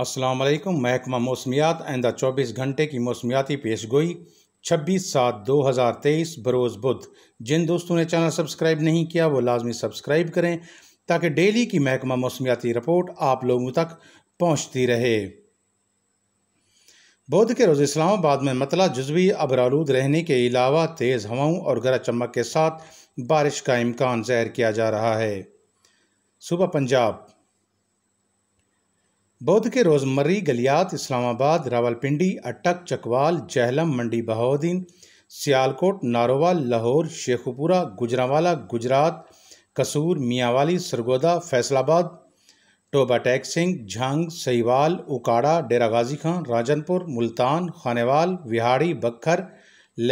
वालेकुम महकमा मौसमियात आइंदा चौबीस घंटे की मौसमियाती पेश गोई छब्बीस सात दो हज़ार तेईस बरोज़ बुध जिन दोस्तों ने चैनल सब्सक्राइब नहीं किया वो लाजमी सब्सक्राइब करें ताकि डेली की महकमा मौसमियाती रिपोर्ट आप लोगों तक पहुँचती रहे बुध के रोज़ इस्लामाबाद में मतला जजवी अबरालूद रहने के अलावा तेज़ हवाओं और गरज चमक के साथ बारिश का इम्कान जहर किया जा रहा है सुबह पंजाब बौद्ध के रोजमर्री गलियात इस्लामाबाद रावलपिंडी अटक चकवाल जहलम मंडी बहाउद्दीन सियालकोट नारोवा लाहौर शेखपुरा गुजरावाला गुजरात कसूर मियाँवाली सरगोदा फैसलाबाद टोबा टैक सिंह झंग सहीवाल उकाड़ा डेरा गाजी खां राजनपुर मुल्तान खानेवाल विहाड़ी बखर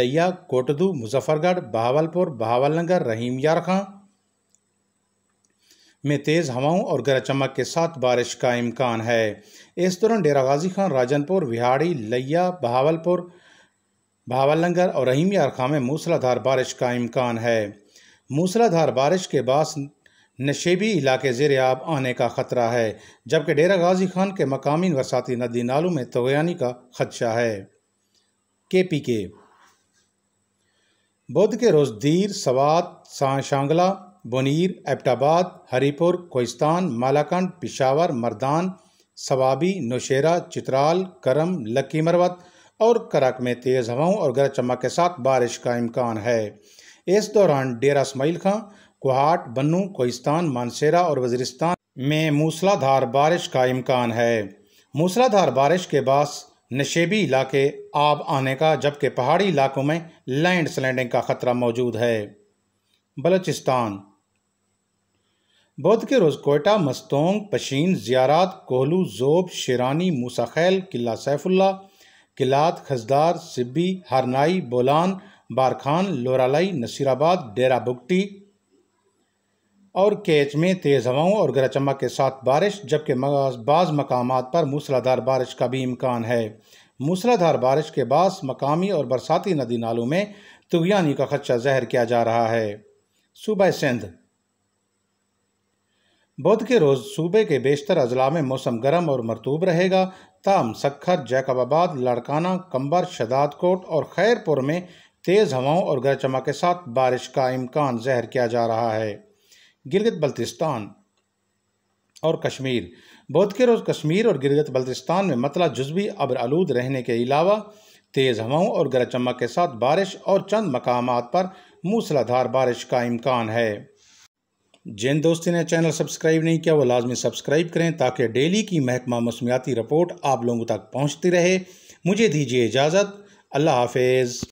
लैया कोटदू मुजफ्फरगढ़ बहावलपुर बहावलनगर रहीम यार खां में तेज़ हवाओं और गरज चमक के साथ बारिश का इम्कान है इस दौरान डेरा गाजी खान राजनपुर विहाड़ी लैया बहावलपुर नगर और रहीम यारखा में मूसलाधार बारिश का इम्कान है मूसलाधार बारिश के बाद नशेबी इलाके जेर आब आने का ख़तरा है जबकि डेरा गाजी खान के मकामी बरसाती नदी नालों में तोयानी का खदशा है के पी के बुद्ध के रोज दीर सवात सांशांगला बनीर एबटाबाद हरीपुर कोहिस्तान मालाकंड पिशावर मर्दान सवाबी नौशेरा चित्राल करम लक्की मरवत और करक में तेज़ हवाओं और गरज चमक के साथ बारिश का इम्कान है इस दौरान डेरा इसमाइल खां कोहाट बन्नू कोहिस्तान मानसेरा और वजरिस्तान में मूसलाधार बारिश का इम्कान है मूसलाधार बारिश के बाद नशेबी इलाके आब आने का जबकि पहाड़ी इलाकों में लैंड स्लैंडिंग का ख़तरा मौजूद है बलूचिस्तान बुध के रोज़ कोयटा मस्तोंग पशीन ज़ियारात कोहलू जोब शेरानी मूसाखैल किला सैफुल्ला किलात खजदार सिब्बी हरनाई बोलान बारखान लोरालाई नसीराबाद डेरा बुगटी और कैच में तेज़ हवाओं और गरज चमक के साथ बारिश जबकि बाज़ मकाम पर मूसलाधार बारिश का भी इम्कान है मूसलाधार बारिश के बाद मकामी और बरसाती नदी नालों में तुगयानी का खदशा जहर किया जा रहा है सूबह सिंध बुध के रोज़ सूबे के बेशतर अजला में मौसम गर्म और मरतूब रहेगा ताम सखर जैकबाबाद लड़काना कंबर शदादकोट और खैरपुर में तेज़ हवाओं और गरज चमक के साथ बारिश का इम्कान जहर किया जा रहा है गिरगत बल्तिस्तान और कश्मीर बुध के रोज़ कश्मीर और गिरगत बल्तिस्तान में मतला जज्वी अब्र आलूद रहने के अलावा तेज़ हवाओं और गरज चमक के साथ बारिश और चंद मकाम पर मूसलाधार बारिश का इम्कान है जिन दोस्ती ने चैनल सब्सक्राइब नहीं किया वो लाजमी सब्सक्राइब करें ताकि डेली की महकमा मौसमियाती रिपोर्ट आप लोगों तक पहुँचती रहे मुझे दीजिए इजाज़त अल्लाह हाफिज़